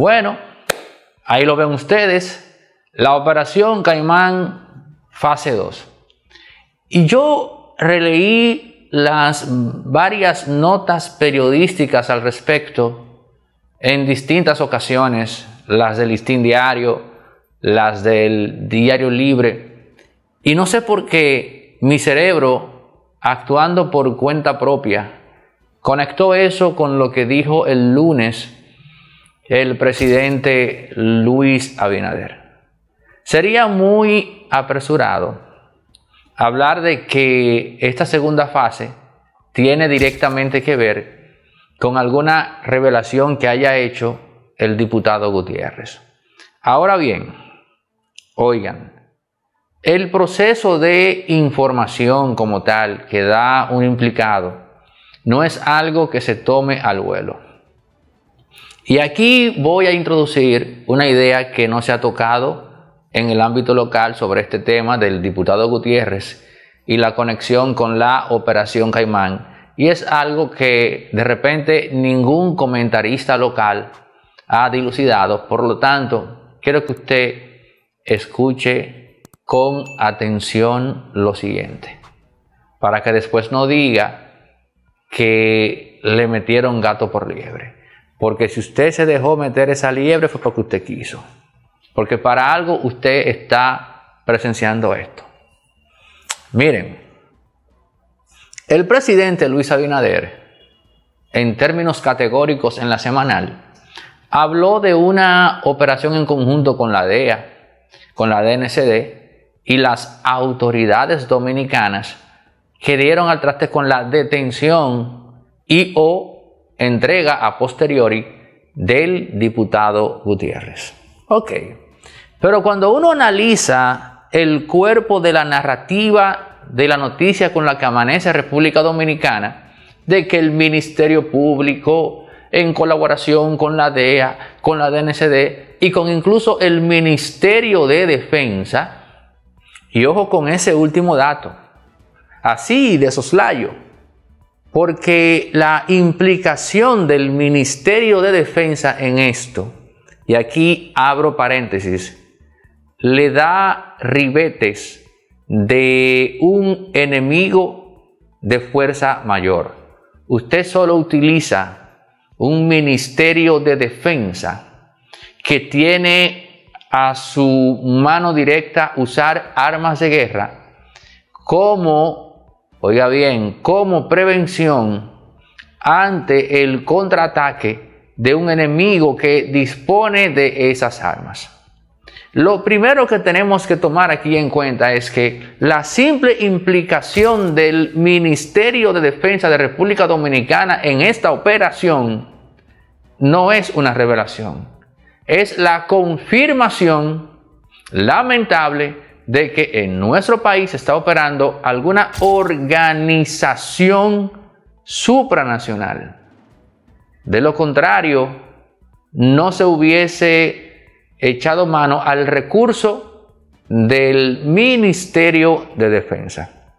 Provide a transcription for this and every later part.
Bueno, ahí lo ven ustedes, la operación Caimán fase 2. Y yo releí las varias notas periodísticas al respecto en distintas ocasiones, las del listín diario, las del diario libre, y no sé por qué mi cerebro, actuando por cuenta propia, conectó eso con lo que dijo el lunes el presidente Luis Abinader. Sería muy apresurado hablar de que esta segunda fase tiene directamente que ver con alguna revelación que haya hecho el diputado Gutiérrez. Ahora bien, oigan, el proceso de información como tal que da un implicado no es algo que se tome al vuelo. Y aquí voy a introducir una idea que no se ha tocado en el ámbito local sobre este tema del diputado Gutiérrez y la conexión con la operación Caimán. Y es algo que de repente ningún comentarista local ha dilucidado. Por lo tanto, quiero que usted escuche con atención lo siguiente, para que después no diga que le metieron gato por liebre. Porque si usted se dejó meter esa liebre fue porque usted quiso. Porque para algo usted está presenciando esto. Miren, el presidente Luis Abinader, en términos categóricos en la semanal, habló de una operación en conjunto con la DEA, con la DNCD y las autoridades dominicanas que dieron al traste con la detención y o entrega a posteriori del diputado Gutiérrez. Ok, pero cuando uno analiza el cuerpo de la narrativa de la noticia con la que amanece República Dominicana, de que el Ministerio Público, en colaboración con la DEA, con la DNCD y con incluso el Ministerio de Defensa, y ojo con ese último dato, así de soslayo, porque la implicación del Ministerio de Defensa en esto, y aquí abro paréntesis, le da ribetes de un enemigo de fuerza mayor. Usted solo utiliza un ministerio de defensa que tiene a su mano directa usar armas de guerra como oiga bien, como prevención ante el contraataque de un enemigo que dispone de esas armas. Lo primero que tenemos que tomar aquí en cuenta es que la simple implicación del Ministerio de Defensa de República Dominicana en esta operación no es una revelación, es la confirmación lamentable de que en nuestro país está operando alguna organización supranacional. De lo contrario, no se hubiese echado mano al recurso del Ministerio de Defensa.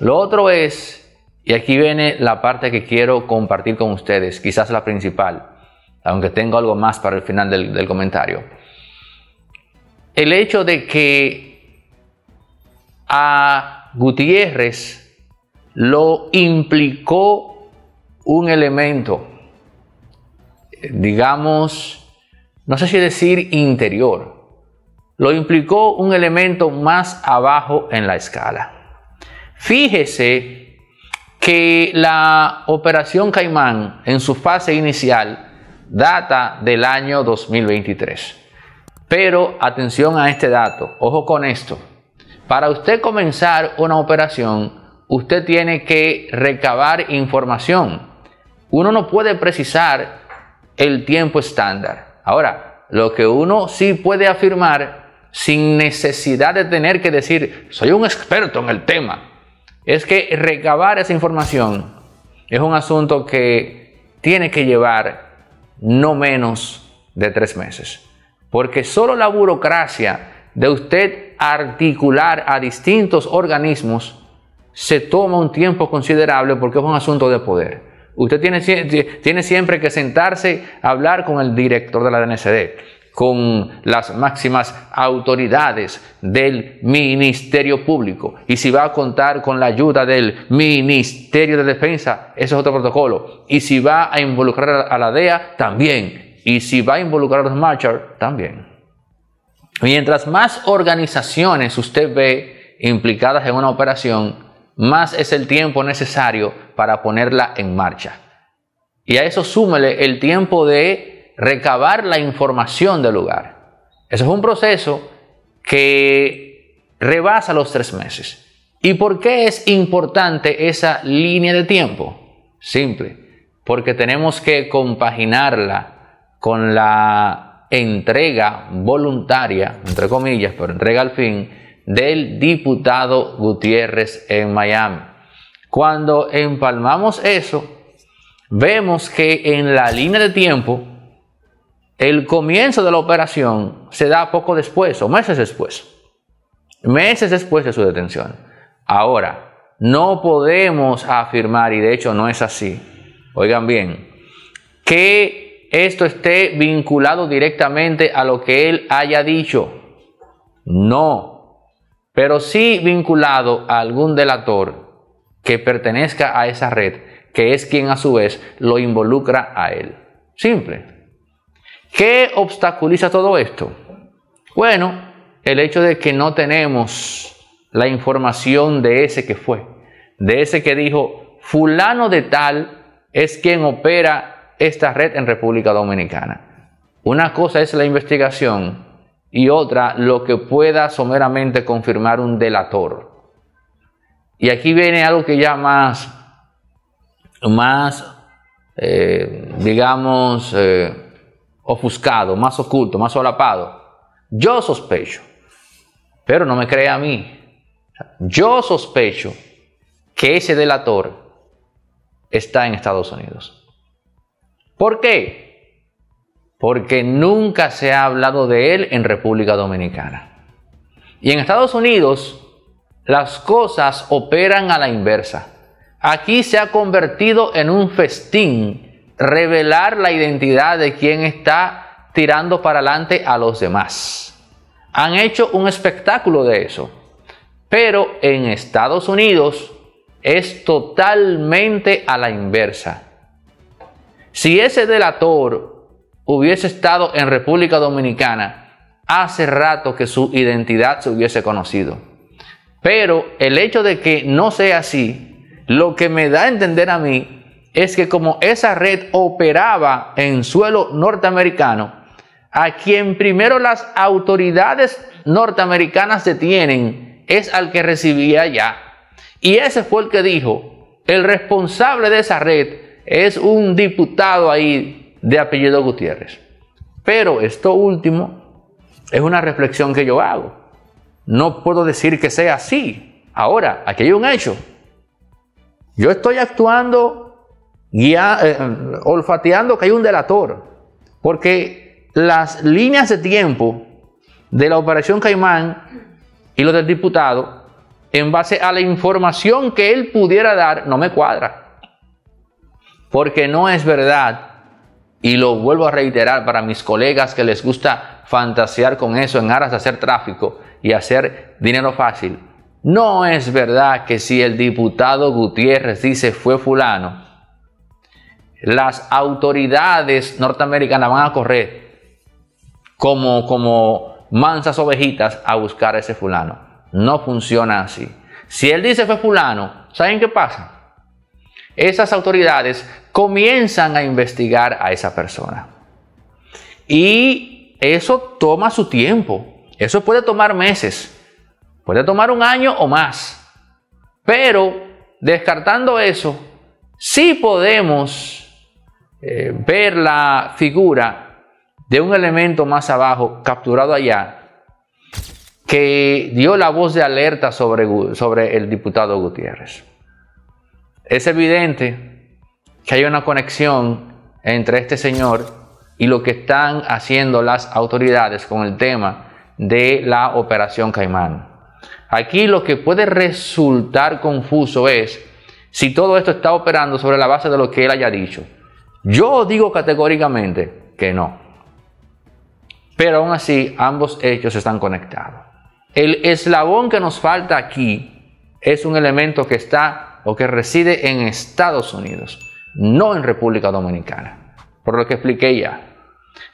Lo otro es, y aquí viene la parte que quiero compartir con ustedes, quizás la principal, aunque tengo algo más para el final del, del comentario el hecho de que a Gutiérrez lo implicó un elemento, digamos, no sé si decir interior, lo implicó un elemento más abajo en la escala. Fíjese que la operación Caimán en su fase inicial data del año 2023. Pero atención a este dato, ojo con esto. Para usted comenzar una operación, usted tiene que recabar información. Uno no puede precisar el tiempo estándar. Ahora, lo que uno sí puede afirmar sin necesidad de tener que decir, soy un experto en el tema, es que recabar esa información es un asunto que tiene que llevar no menos de tres meses porque solo la burocracia de usted articular a distintos organismos se toma un tiempo considerable porque es un asunto de poder. Usted tiene, siempre que sentarse a hablar con el director de la DNCD, con las máximas autoridades del Ministerio Público. Y si va a contar con la ayuda del Ministerio de Defensa, eso es otro protocolo. Y si va a involucrar a la DEA, también y si va a involucrar a los marchers, también. Mientras más organizaciones usted ve implicadas en una operación, más es el tiempo necesario para ponerla en marcha. Y a eso súmele el tiempo de recabar la información del lugar. Eso es un proceso que rebasa los tres meses. ¿Y por qué es importante esa línea de tiempo? Simple, porque tenemos que compaginarla con la entrega voluntaria, entre comillas, pero entrega al fin, del diputado Gutiérrez en Miami. Cuando empalmamos eso, vemos que en la línea de tiempo, el comienzo de la operación se da poco después o meses después. Meses después de su detención. Ahora, no podemos afirmar, y de hecho no es así, oigan bien, que esto esté vinculado directamente a lo que él haya dicho. No, pero sí vinculado a algún delator que pertenezca a esa red, que es quien a su vez lo involucra a él. Simple. ¿Qué obstaculiza todo esto? Bueno, el hecho de que no tenemos la información de ese que fue, de ese que dijo, fulano de tal es quien opera esta red en República Dominicana. Una cosa es la investigación y otra lo que pueda someramente confirmar un delator. Y aquí viene algo que ya más, más eh, digamos, eh, ofuscado, más oculto, más solapado. Yo sospecho, pero no me crea a mí. Yo sospecho que ese delator está en Estados Unidos. ¿Por qué? Porque nunca se ha hablado de él en República Dominicana. Y en Estados Unidos las cosas operan a la inversa. Aquí se ha convertido en un festín revelar la identidad de quien está tirando para adelante a los demás. Han hecho un espectáculo de eso. Pero en Estados Unidos es totalmente a la inversa. Si ese delator hubiese estado en República Dominicana, hace rato que su identidad se hubiese conocido. Pero el hecho de que no sea así, lo que me da a entender a mí es que como esa red operaba en suelo norteamericano, a quien primero las autoridades norteamericanas detienen es al que recibía ya. Y ese fue el que dijo, el responsable de esa red es un diputado ahí de apellido Gutiérrez. Pero esto último es una reflexión que yo hago. No puedo decir que sea así. Ahora, aquí hay un hecho. Yo estoy actuando, eh, olfateando que hay un delator, porque las líneas de tiempo de la operación Caimán y lo del diputado, en base a la información que él pudiera dar, no me cuadra. Porque no es verdad, y lo vuelvo a reiterar para mis colegas que les gusta fantasear con eso en aras de hacer tráfico y hacer dinero fácil. No es verdad que si el diputado Gutiérrez dice fue fulano, las autoridades norteamericanas van a correr como, como mansas ovejitas a buscar a ese fulano. No funciona así. Si él dice fue fulano, ¿saben qué pasa? esas autoridades comienzan a investigar a esa persona. Y eso toma su tiempo. Eso puede tomar meses, puede tomar un año o más. Pero descartando eso, sí podemos eh, ver la figura de un elemento más abajo, capturado allá, que dio la voz de alerta sobre, sobre el diputado Gutiérrez. Es evidente que hay una conexión entre este señor y lo que están haciendo las autoridades con el tema de la operación Caimán. Aquí lo que puede resultar confuso es si todo esto está operando sobre la base de lo que él haya dicho. Yo digo categóricamente que no. Pero aún así, ambos hechos están conectados. El eslabón que nos falta aquí es un elemento que está o que reside en Estados Unidos, no en República Dominicana. Por lo que expliqué ya.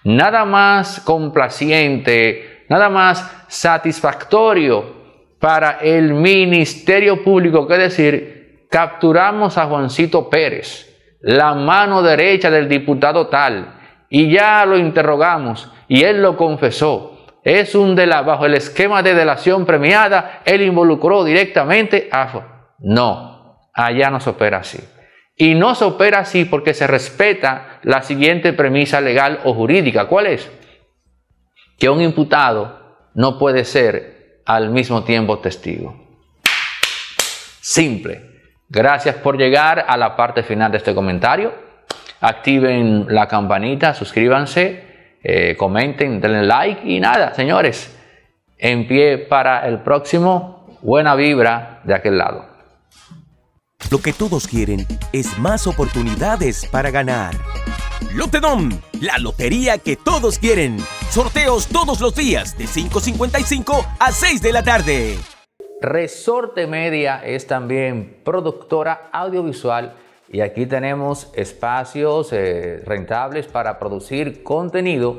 Nada más complaciente, nada más satisfactorio para el Ministerio Público que decir, capturamos a Juancito Pérez, la mano derecha del diputado tal, y ya lo interrogamos y él lo confesó. Es un de bajo el esquema de delación premiada, él involucró directamente a... No, allá no se opera así. Y no se opera así porque se respeta la siguiente premisa legal o jurídica. ¿Cuál es? Que un imputado no puede ser al mismo tiempo testigo. Simple. Gracias por llegar a la parte final de este comentario. Activen la campanita, suscríbanse, eh, comenten, denle like y nada, señores, en pie para el próximo. Buena vibra de aquel lado. Lo que todos quieren es más oportunidades para ganar. Lotedom, la lotería que todos quieren. Sorteos todos los días de 5.55 a 6 de la tarde. Resorte Media es también productora audiovisual y aquí tenemos espacios eh, rentables para producir contenido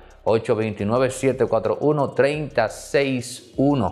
829-741-361.